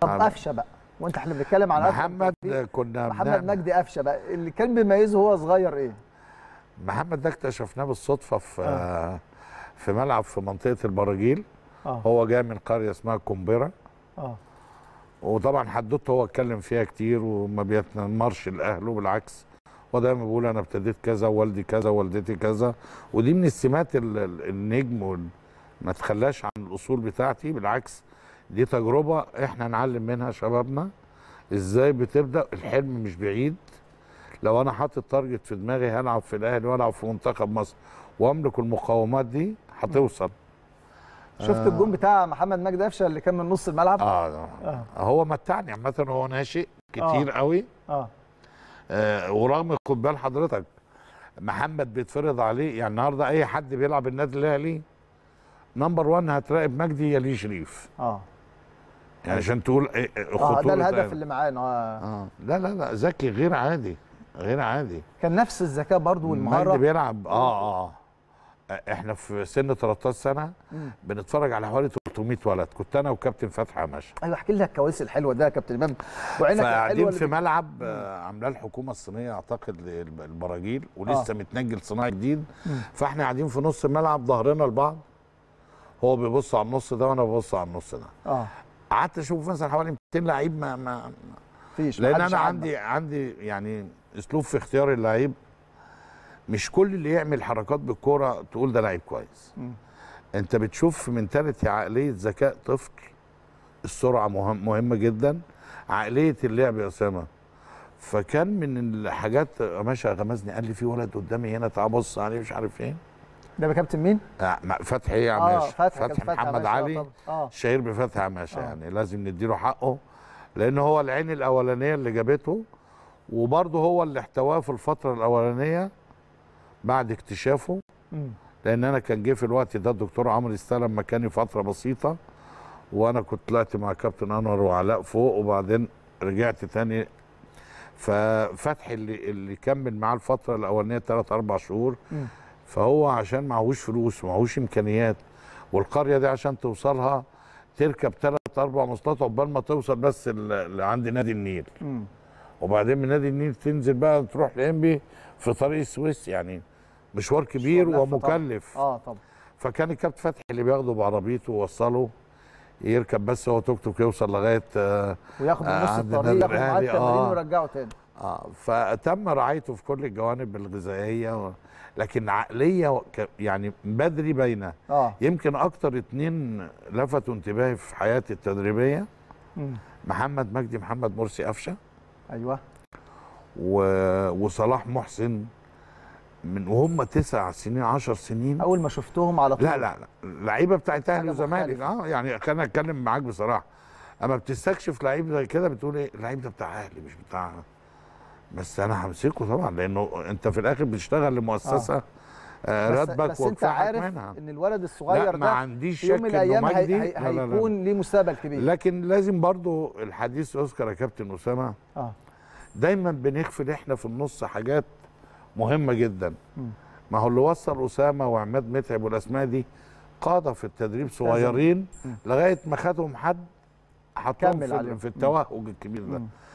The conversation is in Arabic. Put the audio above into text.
طب قفشه بقى وانت احنا بنتكلم عن محمد كنا محمد مجدي قفشه بقى اللي كان بيميزه وهو صغير ايه؟ محمد ده اكتشفناه بالصدفه في آه. في ملعب في منطقه البراجيل آه. هو جاي من قريه اسمها كومبيرا اه وطبعا حدوته هو اتكلم فيها كتير وما بيتنمرش لاهله بالعكس هو دايما بيقول انا ابتديت كذا والدي كذا والدتي كذا ودي من السمات النجم ما تخلاش عن الاصول بتاعتي بالعكس دي تجربه احنا نعلم منها شبابنا ازاي بتبدا الحلم مش بعيد لو انا حاطط تارجت في دماغي هلعب في الاهلي والعب في منتخب مصر واملك المقاومات دي هتوصل شفت آه. الجون بتاع محمد مجدي قفشه اللي كان من نص الملعب اه, آه. هو متعني عامه هو ناشئ كتير آه. قوي آه. آه ورغم خد بال حضرتك محمد بيتفرض عليه يعني النهارده اي حد بيلعب النادي الاهلي نمبر 1 هتراقب مجدي ليه شريف اه يعني عشان تقول إيه اه, آه،, آه، ده الهدف اللي معانا آه. اه لا لا لا ذكي غير عادي غير عادي كان نفس الذكاء برضو والمهاره مجدي بيلعب اه اه احنا في سن 13 سنه بنتفرج على حوالي 300 ولد كنت انا وكابتن فتحي ماشي ايوه احكي لك الكواليس الحلوه ده يا كابتن امام وعينك قاعدين في ملعب عاملاه الحكومه الصينيه اعتقد البراجيل ولسه آه. متنجل صناعي جديد مم. فاحنا قاعدين في نص الملعب ظهرنا لبعض هو بيبص على النص ده وانا ببص على النص ده آه. قعدت اشوف مثلا حوالي 200 لعيب ما ما فيش لان انا عندي عندي يعني اسلوب في اختيار اللعيب مش كل اللي يعمل حركات بالكوره تقول ده لعيب كويس م. انت بتشوف منتاليتي عقليه ذكاء طفل السرعه مهم مهمه جدا عقليه اللعب يا اسامه فكان من الحاجات ماشي غمزني قال لي في ولد قدامي هنا تعال بص عليه مش عارف ايه ده كابتن مين؟ آه، فتحي يا عماشه آه فتح, فتح محمد علي آه. شهير بفتحي عماشه آه. يعني لازم نديله حقه لان هو العين الاولانيه اللي جابته وبرضه هو اللي احتواه في الفتره الاولانيه بعد اكتشافه لان انا كان جه في الوقت ده الدكتور عمرو استلم مكاني فتره بسيطه وانا كنت طلعت مع كابتن انور وعلاء فوق وبعدين رجعت تاني ففتحي اللي اللي كمل معاه الفتره الاولانيه ثلاث اربع شهور م. فهو عشان معهوش فلوس ومعهوش امكانيات والقريه دي عشان توصلها تركب ثلاث اربع مواصلات عقبال ما توصل بس لعند نادي النيل وبعدين من نادي النيل تنزل بقى تروح لانبي في طريق السويس يعني مشوار كبير ومكلف طبعا. اه طبعا فكان الكابتن فتحي اللي بياخده بعربيته ويوصله يركب بس هو توك توك يوصل لغايه آه، وياخد من نص الطريق ياخد معاه التمرين آه. ويرجعه تاني اه فتم رعايته في كل الجوانب الغذائيه و... لكن عقليه و... يعني بدري باينه آه. يمكن اكتر اتنين لفتوا انتباهي في حياتي التدريبيه مم. محمد مجدي محمد مرسي قفشه ايوه و... وصلاح محسن من وهم تسع سنين عشر سنين اول ما شفتهم على طول لا لا لعيبه بتاعت اهلي وزمالك اه يعني انا اتكلم معاك بصراحه اما بتستكشف لعيب زي كده بتقول ايه اللعيب ده بتاع اهلي مش بتاع بس انا همسكه طبعا لانه انت في الاخر بتشتغل لمؤسسه آه. آه راتبك بس, بس انت عارف منها. ان الولد الصغير ده ما عنديش يوم من الايام هي هي هيكون ليه مستقبل كبير لكن لازم برضو الحديث اذكر يا كابتن اسامه آه. دايما بنغفل احنا في النص حاجات مهمه جدا م. ما هو اللي وصل اسامه وعماد متعب والاسماء دي قاده في التدريب صغيرين لغايه ما خدهم حد حطهم في, في التوهج الكبير ده م.